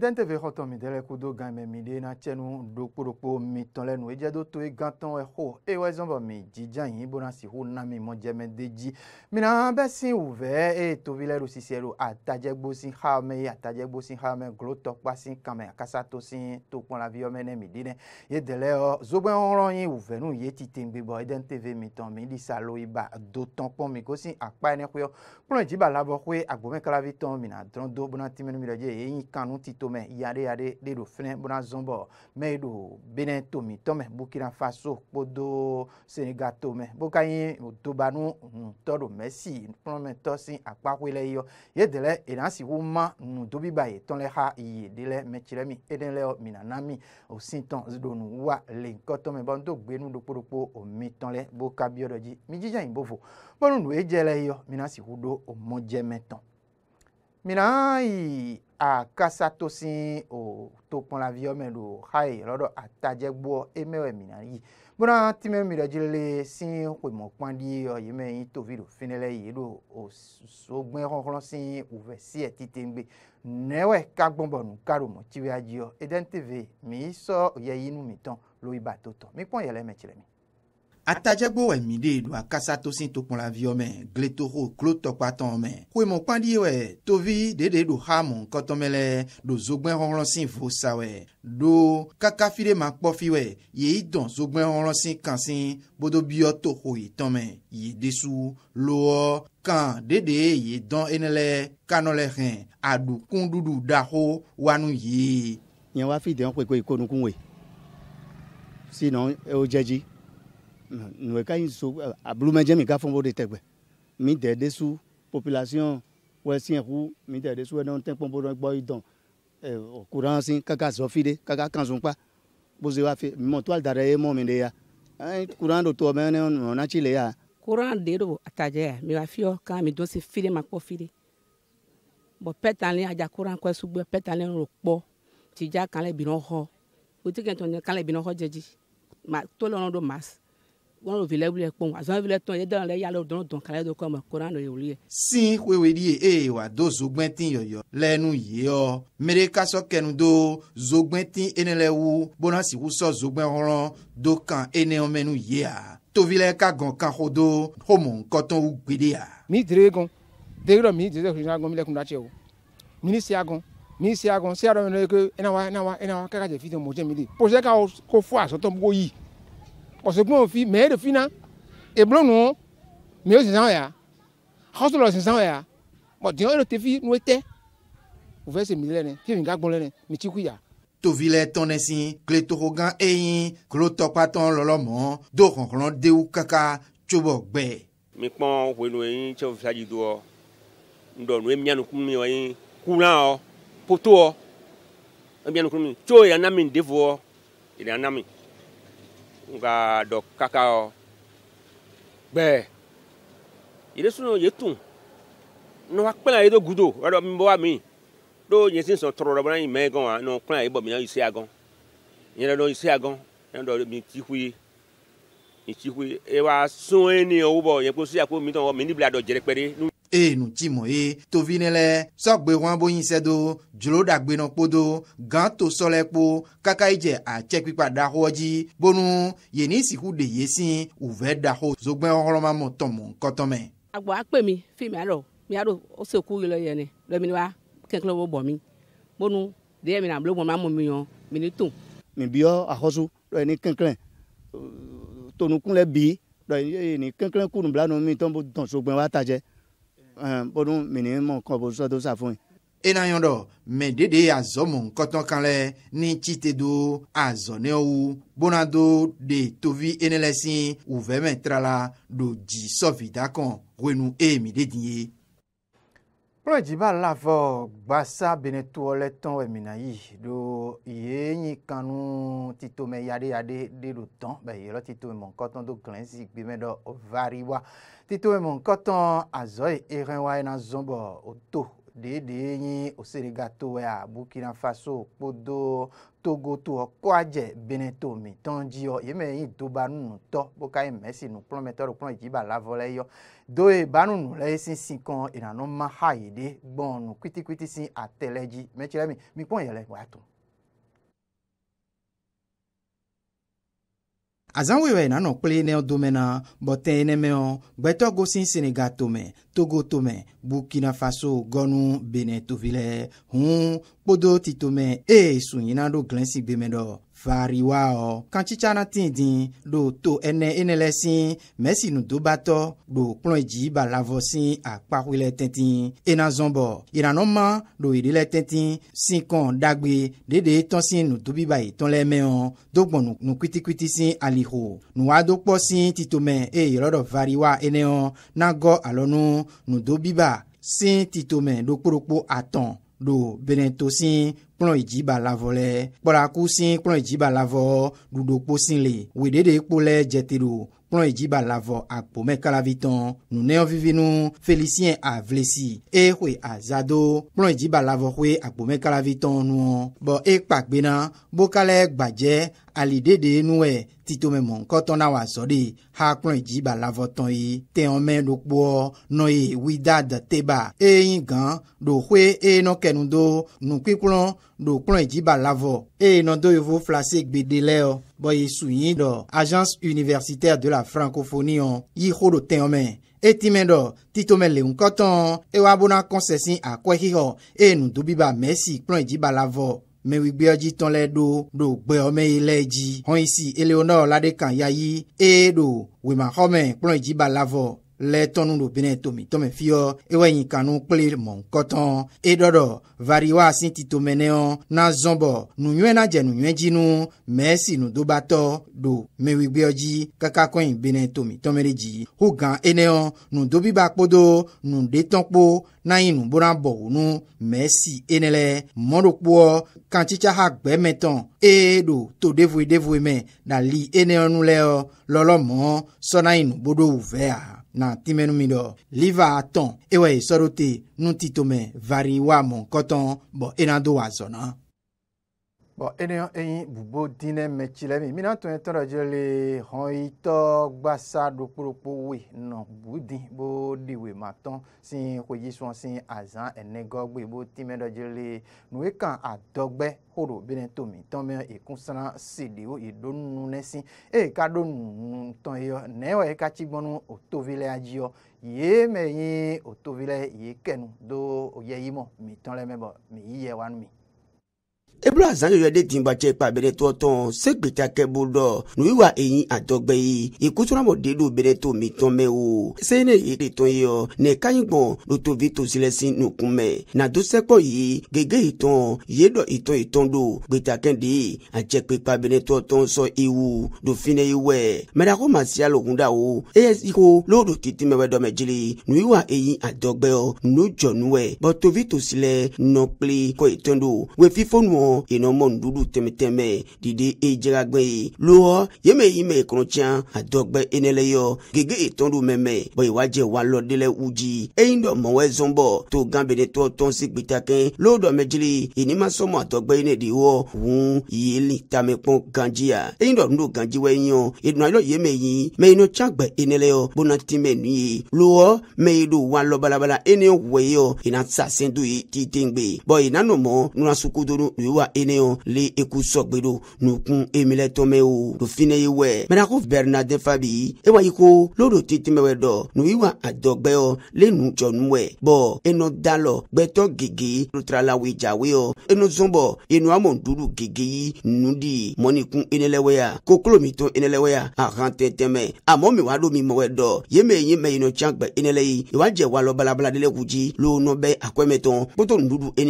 medente ve xɔtɔn mi de kudo gan me mi de na tse nu ɖokpoɖokpo mi tɔn le nu edze do to egã tɔn exo eye wo ezɔn mi dzidza yin bona si ho na mi mɔdzɛmɛ de dzi mina be si wuvɛ eye tovi le ɖo sisi ɖo atadzegbo si xa me ye atadzegbo si xa me glo tɔkpa si kame akasato si to kpɔn lavi wɔmɛ ne mi de ne ye de le ɔ zogbɛ wɔlɔ yin wuvɛ nu ye tite ŋgbe bɔ edente ve mi tɔn mi lisa lo yiba do tɔn kpɔn mi ko si akpa ene koe kplɔ dziba labɔ koe agbome kalavi tɔn mina drɔn do bona timi nu mi tito tome yaɖe yaɖe ɖe ɖo fene bona zɔnbɔ mɛ yi ɖo benin tomi tɔmɛ burkina faso kpodo senegal tome boka yi dobanu nutɔ ɖo mɛsi kplɔmɛtɔ si akpakoe le yiyɔ yede lɛ ena si wo ma nudobi ba yi tɔn lɛ xa de lɛ mɛtsi lɛ mi ede lɛ mina na mi o si tɔn do nu wa le ŋkɔ tɔmɛ bɔn to gbenu ɖokpoɖokpo o mi tɔn lɛ boka biɔ dɔ dzi mi jija yin bovo bɔnu nu edze lɛ yiyɔ mina si wo do o mɔdze mɛtɔn mina yi akasa to sin o to kpɔnla vi yɔ mɛ do hayi lɔdɔ atajɛgbɔ emewɛ mina yi bóra tìmɛ mi dɔ dzile sin kpemɔ kpɔn di ɔyi mɛ yi tovi do fi ne lɛ yi do o sogbɛn xɔxlɔ sin ovɛ siɛ titegbe nɛwɛ kagbɔn bɔ nu ka do mɔ tiwia dzi yɔ eden tv mi sɔ yɛ yinu mi tɔn lo yi ba to tɔ mi kpɔn yɛlɛ mɛ tsi lɛ mi atajɛgbo ɛmi de do akasa tosin tokpɔnla viɔ mɛ gletoro klo tɔkpatɔn mɛ xɔemɔ kpandi wɛ tovi deɖe do hamu kɔtɔmɛlɛ do zogbɛn hɔnlɔ si vosa wɛ do kakafi de ma kpɔfi wɛ yeyi dɔn zogbɛn hɔnlɔ si kan si bodobiɔ to xoyi tɔn mɛ yi desu lowɔ kan deɖe yi dɔn ene lɛ kanɔ lɛ hɛn aɖukun ɖuɖu daxo wanu yi. nyɛ wa fi dɛmɛ kpekpe ko nukun we sinɔ e o jɛ dzi nuweka yin so abulumɛjɛ mi gafɔn bo de tɛgbɛ mi dɛ de su population wɛsiɛn ku mi dɛ de su ɛdɔn tɛ kpɔn bo dɔn yi dɔn ɛ kuran si kaka zɔfi de kaka kanzun kpa bozo wa fi mɔ to alidara ye mɔ mi de ya ɛn eh, kuran do tɔ mɛ ne nɔna tsi le ya. kuran de do atajɛ ya mi wa fiyɔ kan mi do si fi de ma kpɔ fi de bɔn pɛtalen aja kuran kɔ sugbɛ pɛtalen ro kpɔ tija kan lɛ bi nɔ xɔ kutike tɔ ne kan lɛ bi nɔ xɔ dzedzi ma tolɔn do mas wọn vi lɛ wuli kpɔn azɔn vi lɛ tɔn yɛ dɔn lɛ yalɛ dɔn dɔn kala yɛ dɔ kɔmɔ koran lɛ wuli yɛ. sin wewe di ye eye wa do zogbɛnti yɔyɔ lɛnu yi yɔ mere kasɔ kɛnu do zogbɛnti ene lɛ wu bona si wusɔ zogbɛnwɔlɔ do kan ene mɛnu yi ya tovi lɛ ka gɔn kan ko do homo nkɔtɔn wu gbede ya. mi dere gɔn dere dɔ mi dere kuli gɔn mi lɛ kun da tiɛ o mi ni sia gɔn mi ni sia gɔn sia dɔ mi lɛ ko ɛna wa ɛna wa ɛna wa kaka jɛ fi tɛ mɔ ɔsɛkun ofi mɛ ɛdi fina eblo nu mɛ o sisan ya hɔsulɔ sisan ya bɔn diɲɛ ɛdi tefi nu etɛ o fɛ se mi lɛ nɛ fi mi ka gbɔ lɛ nɛ mi tsi ku ya. tovi lɛ tɔn nɛ si kiletoxo gã eyin kilotɔkpatɔn lɔlɔmɔ do xɔxlɔ dewu kaka tsobɔ gbɛ. mi kpɔn wenu eyin tse o fisa yi do ɔ ŋdɔ nu emia nukun mi ɔyin kuna ɔ poto ɔ emia nukun mi tso yanami devo ɔ yanami nga dɔ kakao gbɛɛ yedesuno yetun no wa kpɛlɛn yedo gudo wa dɔ mi bɔ wa mi do yesi sɔn tɔrɔ dɔ bɔ na yi mɛ gɔn wa no kpɛlɛn yebɔ mi na yi se agɔn yɛrɛ dɔ yi se agɔn yɛrɛ dɔ mi ti hu mi ti hu ye e wa ni o bɔ yɛ ko suya ko mi tɔn mi ni bila dɔ jɛrɛ kpɛ de eye eh, nutimɔ ye eh. tovi ne lɛ sɔgbe wɔn bo yin sɛ do dzro ɖagbe nɔ kpo do gã to sɔ lɛ kpo kaka yi dze atsɛ kpikpa daxɔ dzi bonu yeni siku de ye si uvɛ daxɔ zogbɛn ɔhɔrɔma mɔ tɔmɔ nkɔtɔmɛ. agbɔ akpɛ mi fi mi alɔ mi alɔ oseku yi lɔ yɛ ne lɛ mi wa kɛkɛ wo bɔ mi bonu deɛ mi na blo bɔ ma mɔ mi yɔ mi ni to. mi bi yɔ axɔsu lɔ ni kɛkɛ tonukun lɛ bi lɔ ni kɛkɛ kunu bila nu mi tɔn bo dɔn zogbɛn wa ta jɛ bodun mini mo kɔ bo sɔdo safun. enayɔn dɔ mɛ dede azɔmu kɔtɔn kan lɛ ni tsite do azɔnɛwu bonado de tovi enelɛsi uvɛmɛtrala do jisɔfidakɔn wenu eyemi de di ye kplɔ dziba la vɔ gbasa benetɔ le tɔn emina yi do ye nyi kanu titome yaɖeyaɖe de do tɔn be yelɔ titome mɔkɔtɔn do glɛn si gbe me dɔ vari wa titome mɔkɔtɔn azɔ yi ehɛn wa yina zɔn bɔ o to deede nyi osirigato ya burkina faso kpodo togo to ọkọajẹ benin to mi tán jiyọ yìí mẹ yìí doba nùnú tọ bóka yìí mẹsì nù kplọ mẹtọ rẹ kplọ yìí jìbà lavọ lẹ yọ doye banunu lẹ sísìn kan ìlànà máa ha yìí dé gbọ̀n nù kwitikwitisìn àtẹlẹjì mẹtìrẹmì mi pọ́n yẹlẹ wàá tó. azãwewɛ nanɔ kple nɛwo dome na bɔtɛ nɛmɛɔ gbɛtɔgo si senegal tome togo tome burkina faso gɔnu benin tovilɛ hũu kpodo titome eye sunyina ɖo glɛsi gbemɛ dɔ variwaɔ kantsitsana tindin ɖo to ene ene lɛ si mɛsinu dobatɔ ɖo kplɔ dzi balavɔ si akpakoe lɛ tɛnti ena zɔn bɔ iranɔma ɖo iri lɛ tɛnti si kɔn dagbe ɖeɖe tɔn si nudobi ba yi tɔn lɛ mɛ wɔn dogbɔn nu kwitikwi si aliho nuwado kpɔ si titome eye yɔrɔ variwa ene wɔn nagɔ alɔnu nudobi ba si titome ɖokpoɖokpo atɔn ɖo benetosin kplɔ yi dzi ba lavɔ lɛ kpɔɖaku si kplɔ yi dzi ba lavɔ ɖuɖokpo si le weɖeɖe kpo lɛ dzete ɖo kplɔ yi dzi ba lavɔ akpome kalavitɔn nuneyɔ vivinu felicien avlesi exoe azado kplɔ yi dzi ba lavɔ hoe akpome kalavitɔn nuɔ bɔn ekpa gbena bokalɛ gbadzɛ aliɖeɖe nuwɛ titomemɔ ŋkɔtɔn na wa zɔ de ha kplɔ dzi ba lavɔtɔn ye tɛn mɛ ɖo kpɔ nɔ ye wida dete ba eyin gan ɖo hoe eye nɔ kɛnu do nukpikplɔ ɖo kplɔ dzi ba lavɔ eye nɔ do yevu flase gbede lɛ o bɔn yesu yin dɔ agence universitaire de la francophonie o yi xo ɖo tɛn mɛ etime dɔ titome le ŋkɔtɔn ewabona kɔnsɛsin akɔɛ xixɔ eye nudobiba mɛsi kplɔ dzi ba lavɔ mewigbɛɔdzi tɔn lɛ ɖo ɖo gbɛɔmɛ yi lɛ dzi hɔn yi si eleonor laɖekan yayi eye ɖo wemaxɔmɛ kplɔ yi dzi ba lavɔ le tɔnu ɖobinɛ tomi tɔmɛ fiɔ ewɔ yin kanu kple mɔnkɔtɔn eɖɔɖɔ variwa si ti tome nɛ ɔ na zɔnbɔ nunyɔɛ na dze nunyɔɛ dzi nu mɛ si nudobatɔ ɖo mɛwigbɛɔ dzi kaka kɔyin binɛ tomi tɔmɛ ɖe dzi ho gan enɛ ɔ nudobi kpodo nudetɔnkpo na yin nubona bɔ wo nu mɛ si enɛ lɛ mɔɖokpoɔ kantsitsa ha gbɛmɛtɔn eye ɖo to ɖevoe ɖevoe mɛ ɖali enɛ ɔ nu lɛ ɔ lɔlɔmɔ sɔ na yin nubodo wuvɛa na tìmɛnu mi dɔ liva tɔn ewɔ ye sɔrɔ te nutitome vari wa mɔ kɔtɔn bɔn ena do wa zɔn na bon ene eyin bubo dinɛ mɛ tsi lɛ mi mina tɔn etɔ dɔ dze le hɔn yi tɔ gbasa ɖokpoɖokpo we nɔ budi bo ɖi we ma tɔn si ko yi sɔn si azã ene gɔgbe bo ti mɛ dɔ dze le nuwe kan adɔgbɛ xoɖo bene tomi tɔn mɛ ekusana si ɖi wo eɖo nu nɛ si eye ka ɖo nu tɔn yɔ nɛwɔ yi ka tsi gbɔnu o tovi lɛ adzi yɔ yee mɛ yi o tovi lɛ do o yɛ yi mɔ mi tɔn lɛ mɛ bɔ mi yi wa nu mi ebula zan yɛrɛ de tin bacɛ pa bere tɔ tɔn se gbeta kɛ bo dɔ nu eyin a ye i kuturamɔ de do bere to mi tɔn mɛ o se ne ye de tɔn ye yɔ ne ka ɲi gbɔn lo tobi to mɛ na do sɛkɔ ye gege yi tɔn ye dɔ i tɔn i tɔn do gbeta kɛ de a cɛ pe pa bere tɔ tɔn sɔ iwu do fine yi wɛ mɛdako ma siya lo kun da o e yɛ ko lo do titi mɛ wɛ dɔmɛ jeli nu eyin a dɔgbɛ nu jɔ wɛ bɔn tobi to nɔ kple kɔ i do wɛ fifo mo yeno mon dudu temeteme didi e jiragbe ye lo yeme yime krontian adogbe enele yo gege etondu meme bo iwaje wa lode le uji eyin do mo we zombo to gambene to ton si gbitakin lo do mejili ini ma somo adogbe ene di wo li yeli tamepon ganjia eyin do ndo ganji we yin idun ayo yeme yin me ino chagbe enele yo bona time ni lo me do wa lo balabala ene we yo ina sasendu yi titingbe bo ina no mo nuna sukudoru wa ene le eku sɔgbe nukun emilɛ tɔmɛ o do fine ye wɛ mɛnako bernardin fabi ewa yi ko lóòdò titun wɛ dɔ nu wa adɔgbɛ le nu jɔ nu wɛ bɔn enɔ da lɔ gbɛtɔ gege lutralawe jawe o enu zɔnbɔ enu amɔ duuru gege yi nu di mɔnikun enelɛwɛya kokolo mi tɔn enelɛwɛya ahan tɛntɛmɛ amɔ mi wa do mi mɔwɛ dɔ yeme yi mɛ yinɔ tiɲɛ gbɛ enelɛ ye iwajɛ wa lɔ balabala de lɛ kudzi lóònɔ bɛ akɔɛmɛtɔn kótó nuɖuɖu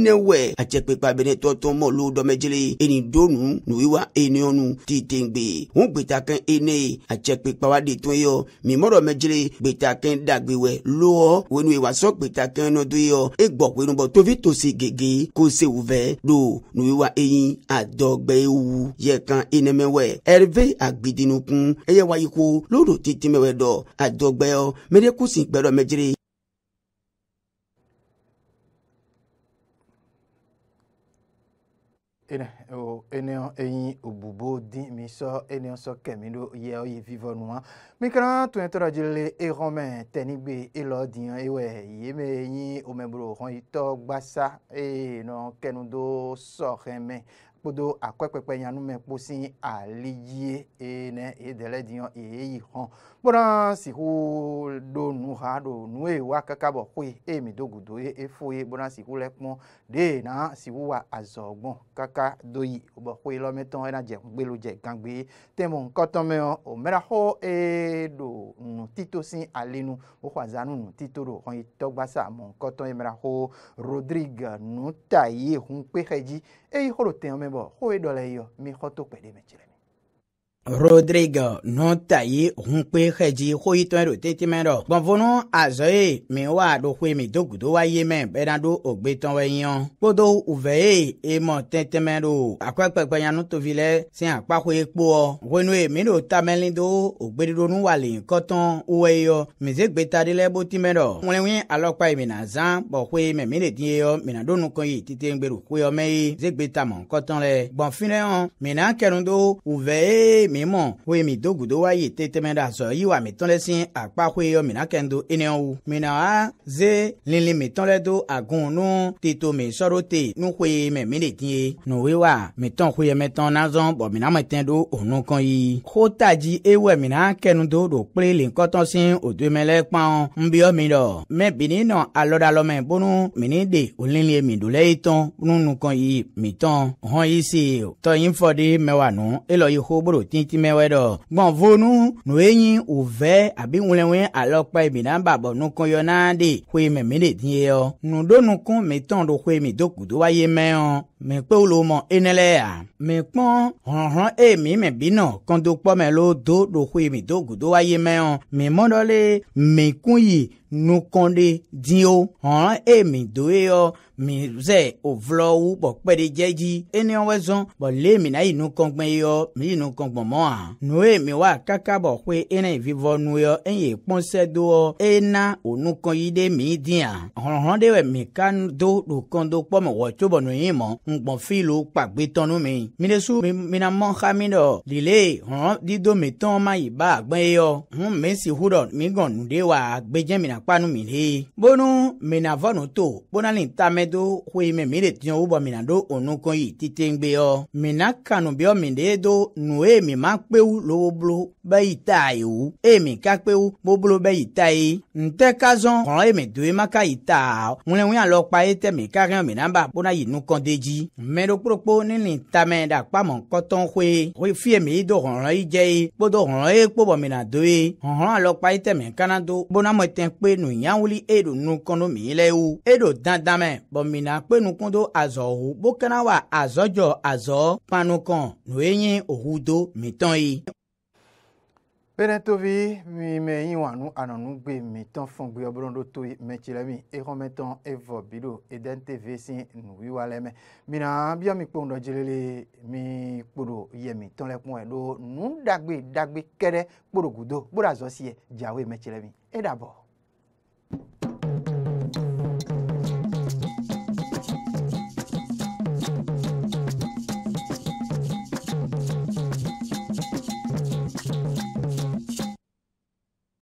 nenewɛ a cɛ kpekpe abɛnɛ tɔtɔn mɔlu dɔmɛdzele eni donu nuyiwa eniɔnu titengbe ŋun gbeta kɛn ene a cɛ kpekpe wa de tɔn yɔ mimɔdɔmɛdzele gbeta kɛn dagbewɛ lɔ wenu ewasɔ gbeta kɛn nɔdo yɔ egbɔ wenubɔ tovi tosi gege ko sewu vɛ do nuyiwa eyin adɔgbɛwu yɛ kan enemɛwɛ ɛrɛve agbidinukun eye wa yi ko lóòrò titi mɛwɛ dɔ adɔgbɛyɔ mɛdekusi gbɛdɔmɛdzele ene o ene eyin obubo din mi so ene so kemi do ye o ye vivo nuwa mi kana to en tora jile e romain tenigbe e lo din ewe ye me yin o mebro hon ito gbasa e no kenu do kpodo akɔkpɛkpɛ nyanume kposi aliyie ene edele diyan eyi hɔn kpɔna si ko do nu ha do nu ye wa kaka bɔ koe eye mi do gudo ye efo ye kpɔna si ko lɛ kpɔn de na si ko wa azɔgbɔn kaka do yi bɔ koe lɔmɛtɔn ena dze gbelo dze gangbe tɛmɔ nkɔtɔmɛ o mɛra xɔ eye do nu tito si alinu o xɔ azanu nu tito do xɔ e e e yi tɔgbasa mɔ nkɔtɔn ye mɛra xɔ rodrigue hun kpexɛ dzi eye xɔ do tɛmɛ mɛ bɔ xɔ yi dɔ le yɔ rodrigue nɔ ta yi hunkpe xɛdzi xoyitɔɛ ɖo tetemɛ ɖɔ gbɔnvonu azɔ ye mi wa ɖo xoe mi dogudo wa yi mɛ bɛna ɖo ogbetɔn wɛ yiɔ kpodo uve ye emɔ tɛtɛmɛ ɖo akɔkpɛkpɛ nyanutovi lɛ si akpaxoe kpoɔ wenu ye mi ɖo tamɛli do ogbeɖiɖonu wa li kɔtɔn wɛ yɔ mize gbeta ɖi lɛ boti mɛ ɖɔ ŋlɛwi alɔkpa yi mina zã bɔ xoe mɛ mi le di ye yɔ mina ɖo nukɔ yi titi gbeɖo xoe yɔ mɛ ye ze gbeta mɔ kɔtɔn lɛ gbɔnfi mimɔ hoe mi do gudo wa yi teteme da azɔ yi wa mi tɔn lɛ si akpa hoe yɔ mina kɛndo enewo mina wa ze lili mi tɔn lɛ do agun nu teto mi sɔro te nu hoe mɛ mi le tie nuwe wa mi tɔn hoe mɛ tɔn na zɔn bɔn mina mɛ tɛn do onu kan yi. ko taji ewɛ mina kɛnu do do kple le nkɔtɔn si o do mɛ lɛ kpɔn n bi yɔ mi dɔ mɛ bini nɔ alɔdalɔmɛ bonu mini de o lili mi do lɛ yi tɔn nunu kan yi mi tɔn hɔn yi si tɔyin fɔ de mɛ wa nu elɔ yi ko bolo ti timɛwɛ dɔ gbɔnvonu nu enyi ovɛ abi ŋlɛwɛ alɔkpa mina nukun yɔ naa de xoe mɛmɛ de diɛ yɔ nuɖonukun mitɔn do xoe mi mi kpe wo le wo mɔ ene le ya. mi kpɔ hɔnhɔn eye mi mi bi nɔ kɔndo kpɔmɛ lo do ɖokoe mi do gudo wa yi mɛ o mi mɔdɔ le mi kun yi nukɔnde di o hɔnhɔn eye mi do ye yɔ mi zɛ ovlɔwu bɔ kpe de dze dzi ene wɔ zɔn bɔ le mi na yi nukɔngbɛ ye yɔ mi yi nukɔngbɔ mɔ a. nu ye mi wa kaka bɔ koe ene vivɔ nu yɔ eye kpɔnsɛ do yɔ ena o nukɔn yi de mi di a. hɔnhɔn de wɛ mi ka do ɖokɔndo kpɔmɛ wɔ tso bɔ nu yi mɔ ŋgbɔn filo kpagbe mi minesu mina xa mi dɔ lile hɔn dido mi tɔn ma yi ba gbɛ yɔ hun mi si hu dɔ mi gɔn nu de wa gbɛdze mina kpanu mi le bonu mina vɔnu to bonali tame do hoyi mi mi de tiɲɛ wo mina do onukun yi tite ŋgbe yɔ mina kanu biɔ mi de do nu ye mi ma kpewu lowo blo bɛ yi ta yi wu eye mi ka kpewu boblo bɛ yi ta yi ntɛ ka zɔn kɔlɔn e mi do ye ma ka yi ta ŋlɛŋlɛ alɔ kpa ye tɛ mi ka kɛ mina ba bona yi nukɔn de dzi yi mɛɖokpokpo nini tame ɖe akpamɔ kɔtɔn xoe xoe fie mi do xɔlɔn yi dze ye kpodo xɔlɔn ye kpo bɔ do ye xɔlɔn alɔ yi tɛmɛ kana do bonamɔ tɛ kpe nu nyawuli eɖo e nu kɔnɔ mi lɛ wo eɖo dandan mɛ bɔ kpe nukun do azɔ wo bo kana wa azɔjɔ azɔ kpanukɔn nu ye nye ohu do mitɔn ye. Benetovi mi me yin wanu ananu gbe mi tan fun gbe obrondo to me chile mi e kon metan evo bilo eden tv sin nu wi wale me mina bia mi pondo jelele mi podo ye mi tan lekun e do nu dagbe dagbe kere podo gudo boda zo si e jawe me chile mi e dabo